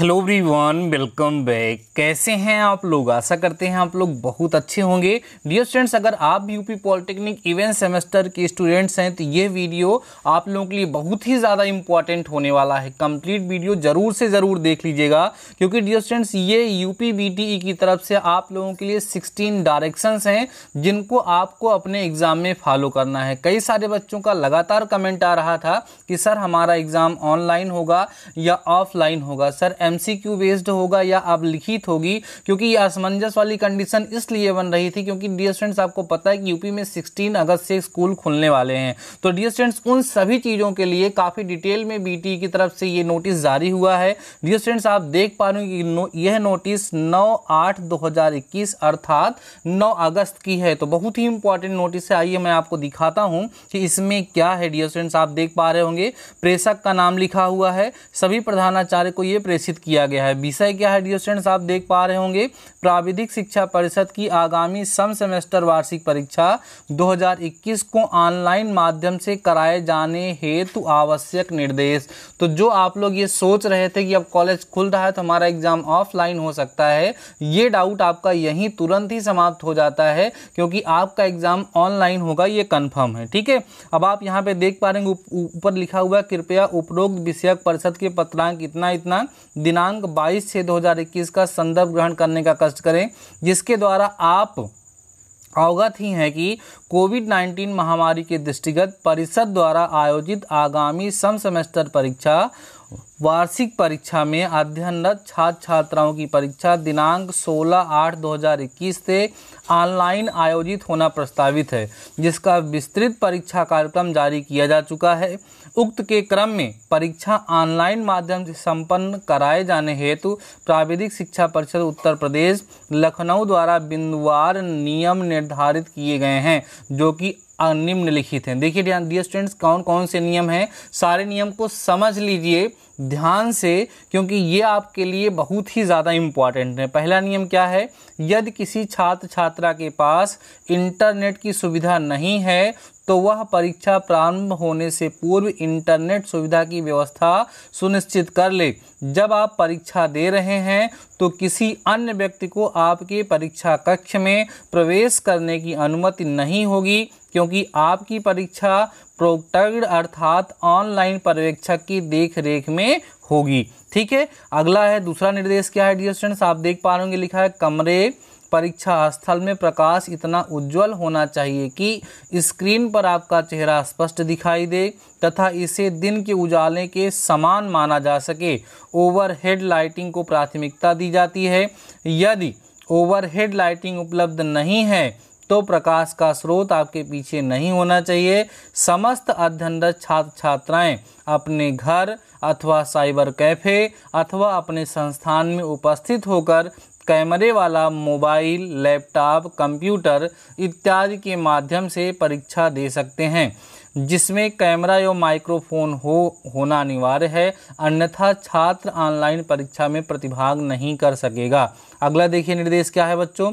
hello everyone welcome back कैसे हैं आप लोग आशा करते हैं आप लोग बहुत अच्छे होंगे डियर स्टूडेंट्स अगर आप यूपी पॉलिटेक्निक इवेंट सेमेस्टर के स्टूडेंट्स हैं तो ये वीडियो आप लोगों के लिए बहुत ही ज़्यादा इंपॉर्टेंट होने वाला है कंप्लीट वीडियो ज़रूर से ज़रूर देख लीजिएगा क्योंकि डियर स्टूडेंट्स ये यू पी की तरफ से आप लोगों के लिए सिक्सटीन डायरेक्शंस हैं जिनको आपको अपने एग्ज़ाम में फॉलो करना है कई सारे बच्चों का लगातार कमेंट आ रहा था कि सर हमारा एग्ज़ाम ऑनलाइन होगा या ऑफलाइन होगा सर एमसीक्यू बेस्ड होगा या आप लिखित होगी क्योंकि ये असमंजस वाली कंडीशन इसलिए बन रही थी क्योंकि डियर स्टूडेंट्स आपको पता है कि यूपी में 16 अगस्त से स्कूल खुलने वाले हैं तो डियर स्टूडेंट्स उन सभी चीज़ों के लिए काफ़ी डिटेल में बीटी e की तरफ से ये नोटिस जारी हुआ है डियर स्टूडेंट्स आप देख पा रहे हो कि यह नोटिस नौ आठ दो अर्थात नौ अगस्त की है तो बहुत ही इंपॉर्टेंट नोटिस है आइए मैं आपको दिखाता हूँ कि इसमें क्या है डियर स्टूडेंट्स आप देख पा रहे होंगे प्रेषक का नाम लिखा हुआ है सभी प्रधानाचार्य को यह प्रेषित किया गया है विषय क्या है डियर स्टूडेंट्स आप देख पा रहे होंगे प्राविधिक शिक्षा परिषद की आगामी सम सेमेस्टर वार्षिक परीक्षा 2021 को ऑनलाइन माध्यम से कराए जाने हेतु आवश्यक निर्देश तो जो आप लोग ये सोच रहे थे कि अब कॉलेज खुल रहा है तो हमारा एग्जाम ऑफलाइन हो सकता है ये डाउट आपका यहीं तुरंत ही समाप्त हो जाता है क्योंकि आपका एग्जाम ऑनलाइन होगा ये कन्फर्म है ठीक है अब आप यहाँ पे देख पा रहे हैं ऊपर लिखा हुआ कृपया उपरोक्त विषयक परिषद के पत्रांक इतना इतना दिनांक 22 छः 2021 का संदर्भ ग्रहण करने का कष्ट करें जिसके द्वारा आप अवगत ही हैं कि कोविड 19 महामारी के दृष्टिगत परिषद द्वारा आयोजित आगामी सम सेमेस्टर परीक्षा वार्षिक परीक्षा में अध्ययनरत छात्र छात्राओं की परीक्षा दिनांक 16 आठ 2021 से ऑनलाइन आयोजित होना प्रस्तावित है जिसका विस्तृत परीक्षा कार्यक्रम जारी किया जा चुका है उक्त के क्रम में परीक्षा ऑनलाइन माध्यम से संपन्न कराए जाने हेतु प्राविधिक शिक्षा परिषद उत्तर प्रदेश लखनऊ द्वारा बिंदुवार नियम निर्धारित किए गए हैं जो कि निम्नलिखित हैं देखिए ध्यान दिए स्टूडेंट्स कौन कौन से नियम हैं सारे नियम को समझ लीजिए ध्यान से क्योंकि ये आपके लिए बहुत ही ज़्यादा इम्पॉर्टेंट है पहला नियम क्या है यदि किसी छात्र छात्रा के पास इंटरनेट की सुविधा नहीं है तो वह परीक्षा प्रारंभ होने से पूर्व इंटरनेट सुविधा की व्यवस्था सुनिश्चित कर ले जब आप परीक्षा दे रहे हैं तो किसी अन्य व्यक्ति को आपके परीक्षा कक्ष में प्रवेश करने की अनुमति नहीं होगी क्योंकि आपकी परीक्षा प्रोटर्ड अर्थात ऑनलाइन पर्यवेक्षक की देख रेख में होगी ठीक है अगला है दूसरा निर्देश क्या है डियर स्टूडेंट्स आप देख पा रहे लिखा है कमरे परीक्षा स्थल में प्रकाश इतना उज्जवल होना चाहिए कि स्क्रीन पर आपका चेहरा स्पष्ट दिखाई दे तथा इसे दिन के उजाले के समान माना जा सके ओवरहेड लाइटिंग को प्राथमिकता दी जाती है यदि ओवरहेड लाइटिंग उपलब्ध नहीं है तो प्रकाश का स्रोत आपके पीछे नहीं होना चाहिए समस्त अध्ययनरत छात्र छात्राएं अपने घर अथवा साइबर कैफ़े अथवा अपने संस्थान में उपस्थित होकर कैमरे वाला मोबाइल लैपटॉप कंप्यूटर इत्यादि के माध्यम से परीक्षा दे सकते हैं जिसमें कैमरा या माइक्रोफोन हो होना अनिवार्य है अन्यथा छात्र ऑनलाइन परीक्षा में प्रतिभाग नहीं कर सकेगा अगला देखिए निर्देश क्या है बच्चों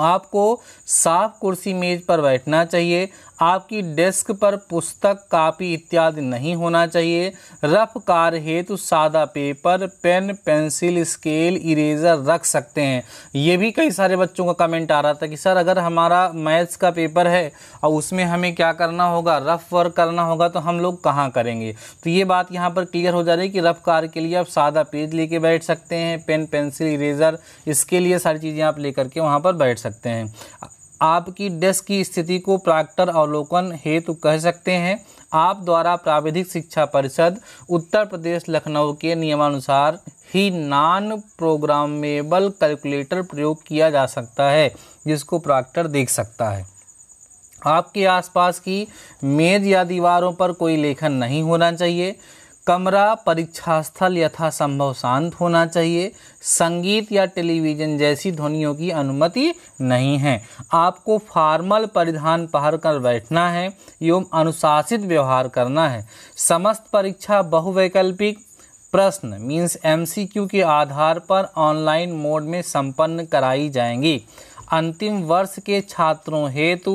आपको साफ कुर्सी मेज पर बैठना चाहिए आपकी डेस्क पर पुस्तक कापी इत्यादि नहीं होना चाहिए रफ है हेतु सादा paper pen pencil scale eraser रख सकते हैं ये भी कई सारे बच्चों का कमेंट आ रहा था कि सर अगर हमारा मैथ्स का पेपर है और उसमें हमें क्या करना होगा रफ वर्क करना होगा तो हम लोग कहाँ करेंगे तो ये बात यहाँ पर क्लियर हो जा रही है कि रफ कार के लिए आप सादा पेज लेके बैठ सकते हैं पेन पेंसिल इरेजर इसके लिए सारी चीज़ें आप लेकर के वहाँ पर बैठ बैठ सकते हैं आपकी डेस्क की स्थिति को प्राक्टर अवलोकन हेतु कह सकते हैं आप द्वारा प्राविधिक शिक्षा परिषद उत्तर प्रदेश लखनऊ के नियमानुसार ही नॉन प्रोग्रामेबल कैलकुलेटर प्रयोग किया जा सकता है जिसको प्राक्टर देख सकता है आपके आसपास की मेज या दीवारों पर कोई लेखन नहीं होना चाहिए कमरा परीक्षा स्थल यथासंभव शांत होना चाहिए संगीत या टेलीविज़न जैसी ध्वनियों की अनुमति नहीं है आपको फॉर्मल परिधान पहर कर बैठना है एवं अनुशासित व्यवहार करना है समस्त परीक्षा बहुवैकल्पिक प्रश्न मीन्स एमसीक्यू के आधार पर ऑनलाइन मोड में संपन्न कराई जाएंगी अंतिम वर्ष के छात्रों हेतु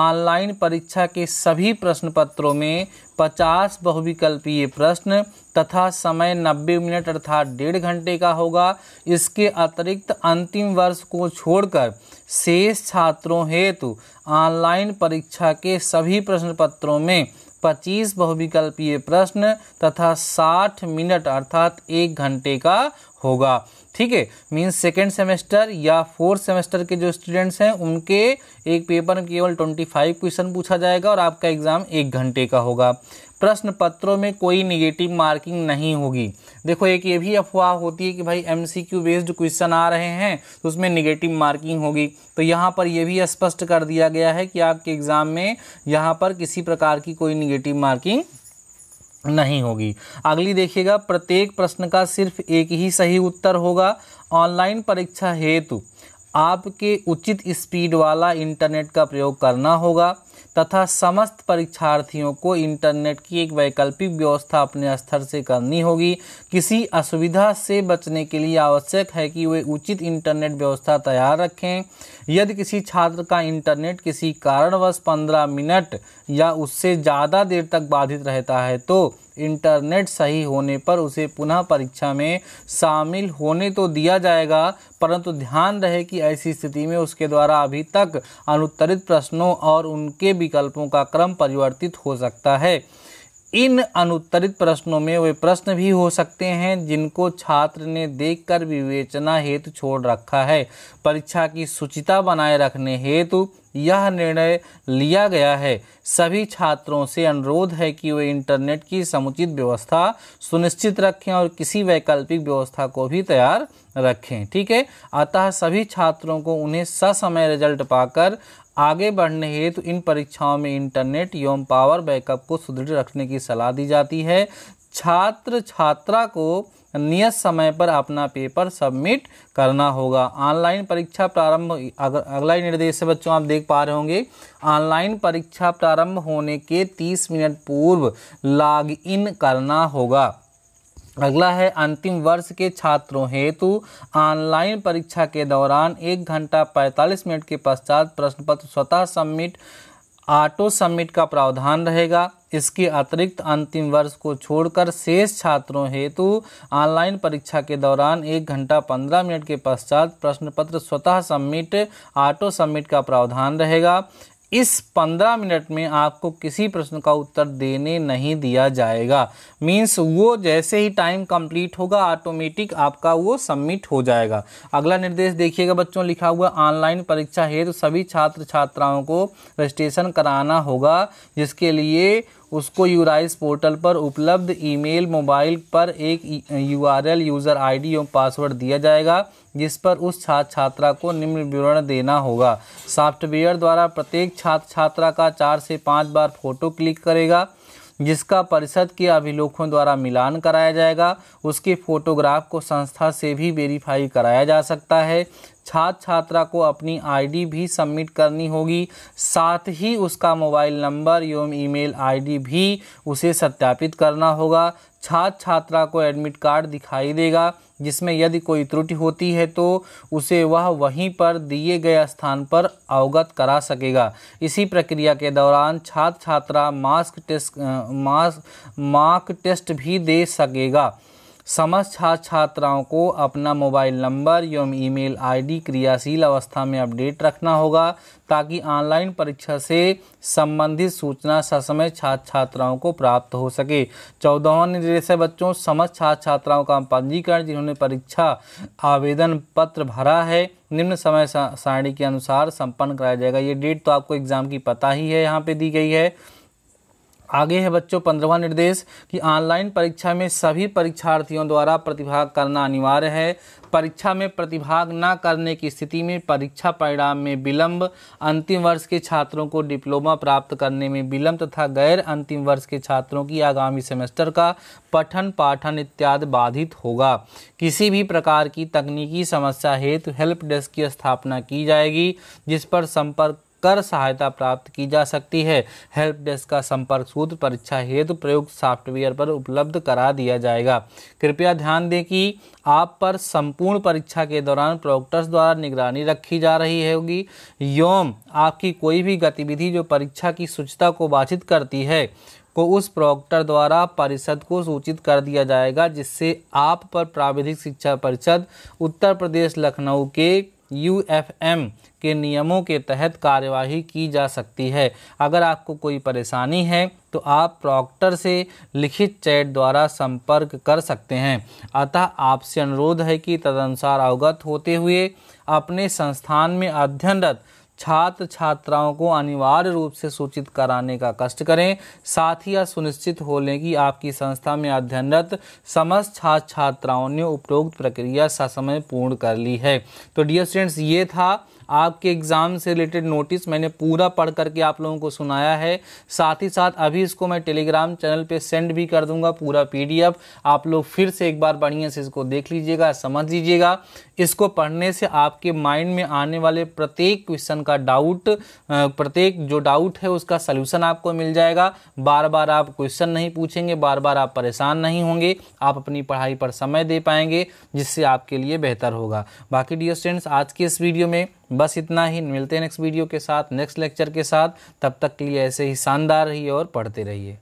ऑनलाइन परीक्षा के सभी प्रश्न पत्रों में 50 बहुविकल्पीय प्रश्न तथा समय 90 मिनट अर्थात डेढ़ घंटे का होगा इसके अतिरिक्त अंतिम वर्ष को छोड़कर शेष छात्रों हेतु ऑनलाइन परीक्षा के सभी प्रश्न पत्रों में पच्चीस बहुविकल्पीय प्रश्न तथा साठ मिनट अर्थात एक घंटे का होगा ठीक है मीन्स सेकेंड सेमेस्टर या फोर्थ सेमेस्टर के जो स्टूडेंट्स हैं उनके एक पेपर में केवल 25 क्वेश्चन पूछा जाएगा और आपका एग्ज़ाम एक घंटे का होगा प्रश्न पत्रों में कोई निगेटिव मार्किंग नहीं होगी देखो एक ये भी अफवाह होती है कि भाई M C Q based question आ रहे हैं तो उसमें निगेटिव मार्किंग होगी तो यहाँ पर यह भी स्पष्ट कर दिया गया है कि आपके एग्ज़ाम में यहाँ पर किसी प्रकार की कोई निगेटिव मार्किंग नहीं होगी अगली देखिएगा प्रत्येक प्रश्न का सिर्फ एक ही सही उत्तर होगा ऑनलाइन परीक्षा हेतु आपके उचित स्पीड वाला इंटरनेट का प्रयोग करना होगा तथा समस्त परीक्षार्थियों को इंटरनेट की एक वैकल्पिक व्यवस्था अपने स्तर से करनी होगी किसी असुविधा से बचने के लिए आवश्यक है कि वे उचित इंटरनेट व्यवस्था तैयार रखें यदि किसी छात्र का इंटरनेट किसी कारणवश पंद्रह मिनट या उससे ज़्यादा देर तक बाधित रहता है तो इंटरनेट सही होने पर उसे पुनः परीक्षा में शामिल होने तो दिया जाएगा परंतु ध्यान रहे कि ऐसी स्थिति में उसके द्वारा अभी तक अनुत्तरित प्रश्नों और उनके विकल्पों का क्रम परिवर्तित हो सकता है इन अनुत्तरित प्रश्नों में वे प्रश्न भी हो सकते हैं जिनको छात्र ने देखकर विवेचना हेतु छोड़ रखा है परीक्षा की सुचिता बनाए रखने हेतु यह निर्णय लिया गया है सभी छात्रों से अनुरोध है कि वे इंटरनेट की समुचित व्यवस्था सुनिश्चित रखें और किसी वैकल्पिक व्यवस्था को भी तैयार रखें ठीक है अतः सभी छात्रों को उन्हें ससमय रिजल्ट पाकर आगे बढ़ने हेतु तो इन परीक्षाओं में इंटरनेट एवं पावर बैकअप को सुदृढ़ रखने की सलाह दी जाती है छात्र छात्रा को नियत समय पर अपना पेपर सबमिट करना होगा ऑनलाइन परीक्षा प्रारंभ अग, अगला ही निर्देश से बच्चों आप देख पा रहे होंगे ऑनलाइन परीक्षा प्रारंभ होने के 30 मिनट पूर्व लॉग इन करना होगा अगला है अंतिम वर्ष के छात्रों हेतु ऑनलाइन परीक्षा के दौरान एक घंटा 45 मिनट के पश्चात प्रश्न पत्र स्वतः सबमिट ऑटो सबमिट का प्रावधान रहेगा इसके अतिरिक्त अंतिम वर्ष को छोड़कर शेष छात्रों हेतु ऑनलाइन परीक्षा के दौरान एक घंटा पंद्रह मिनट के पश्चात प्रश्न पत्र स्वतः सबमिट ऑटो सबमिट का प्रावधान रहेगा इस पंद्रह मिनट में आपको किसी प्रश्न का उत्तर देने नहीं दिया जाएगा मीन्स वो जैसे ही टाइम कंप्लीट होगा ऑटोमेटिक आपका वो सबमिट हो जाएगा अगला निर्देश देखिएगा बच्चों लिखा हुआ ऑनलाइन परीक्षा हेतु तो सभी छात्र छात्राओं को रजिस्ट्रेशन कराना होगा जिसके लिए उसको यूराइस पोर्टल पर उपलब्ध ईमेल मोबाइल पर एक यूआरएल यूज़र आईडी एवं पासवर्ड दिया जाएगा जिस पर उस छात्र छात्रा को निम्न विवरण देना होगा सॉफ्टवेयर द्वारा प्रत्येक छात्र छात्रा का चार से पाँच बार फोटो क्लिक करेगा जिसका परिषद के अभिलेखों द्वारा मिलान कराया जाएगा उसके फोटोग्राफ को संस्था से भी वेरीफाई कराया जा सकता है छात्र छात्रा को अपनी आईडी भी सबमिट करनी होगी साथ ही उसका मोबाइल नंबर एवं ईमेल आईडी भी उसे सत्यापित करना होगा छात्र छात्रा को एडमिट कार्ड दिखाई देगा जिसमें यदि कोई त्रुटि होती है तो उसे वह वहीं पर दिए गए स्थान पर अवगत करा सकेगा इसी प्रक्रिया के दौरान छात्र छात्रा mask test mask mark test भी दे सकेगा समस्त छात्र छात्राओं को अपना मोबाइल नंबर एवं ईमेल आईडी क्रियाशील अवस्था में अपडेट रखना होगा ताकि ऑनलाइन परीक्षा से संबंधित सूचना ससमय छात्र छात्राओं को प्राप्त हो सके चौदह निर्देश बच्चों समस्त छात्र छात्राओं का पंजीकरण जिन्होंने परीक्षा आवेदन पत्र भरा है निम्न समय सारणी के अनुसार संपन्न कराया जाएगा ये डेट तो आपको एग्ज़ाम की पता ही है यहाँ पे दी गई है आगे है बच्चों पंद्रवा निर्देश कि ऑनलाइन परीक्षा में सभी परीक्षार्थियों द्वारा प्रतिभाग करना अनिवार्य है परीक्षा में प्रतिभाग न करने की स्थिति में परीक्षा परिणाम में विलंब अंतिम वर्ष के छात्रों को डिप्लोमा प्राप्त करने में विलंब तथा गैर अंतिम वर्ष के छात्रों की आगामी सेमेस्टर का पठन पाठन इत्यादि बाधित होगा किसी भी प्रकार की तकनीकी समस्या हेतु हेल्प डेस्क की स्थापना की जाएगी जिस पर संपर्क कर सहायता प्राप्त की जा सकती है हेल्प डेस्क का संपर्क सूत्र परीक्षा हेतु प्रयुक्त सॉफ्टवेयर पर उपलब्ध करा दिया जाएगा कृपया ध्यान दें कि आप पर संपूर्ण परीक्षा के दौरान प्रोक्टर्स द्वारा निगरानी रखी जा रही होगी यौम आपकी कोई भी गतिविधि जो परीक्षा की शुचिता को बाधित करती है को उस प्रोक्टर द्वारा परिषद को सूचित कर दिया जाएगा जिससे आप पर प्राविधिक शिक्षा परिषद उत्तर प्रदेश लखनऊ के यू एफ एम के नियमों के तहत कार्यवाही की जा सकती है अगर आपको कोई परेशानी है तो आप प्रॉक्टर से लिखित चैट द्वारा संपर्क कर सकते हैं अतः आपसे अनुरोध है कि तदनुसार अवगत होते हुए अपने संस्थान में अध्ययनरत छात्र छात्राओं को अनिवार्य रूप से सूचित कराने का कष्ट करें साथ ही यह सुनिश्चित हो लें कि आपकी संस्था में अध्ययनरत समस्त छात्र छात्राओं ने उपरोक्त प्रक्रिया ससमय पूर्ण कर ली है तो डियर स्टूडेंट्स ये था आपके एग्ज़ाम से रिलेटेड नोटिस मैंने पूरा पढ़ करके आप लोगों को सुनाया है साथ ही साथ अभी इसको मैं टेलीग्राम चैनल पे सेंड भी कर दूंगा पूरा पीडीएफ आप लोग फिर से एक बार बढ़िया से इसको देख लीजिएगा समझ लीजिएगा इसको पढ़ने से आपके माइंड में आने वाले प्रत्येक क्वेश्चन का डाउट प्रत्येक जो डाउट है उसका सल्यूशन आपको मिल जाएगा बार बार आप क्वेश्चन नहीं पूछेंगे बार बार आप परेशान नहीं होंगे आप अपनी पढ़ाई पर समय दे पाएंगे जिससे आपके लिए बेहतर होगा बाकी डियर स्टूडेंट्स आज के इस वीडियो में बस इतना ही मिलते हैं नेक्स्ट वीडियो के साथ नेक्स्ट लेक्चर के साथ तब तक के लिए ऐसे ही शानदार रहिए और पढ़ते रहिए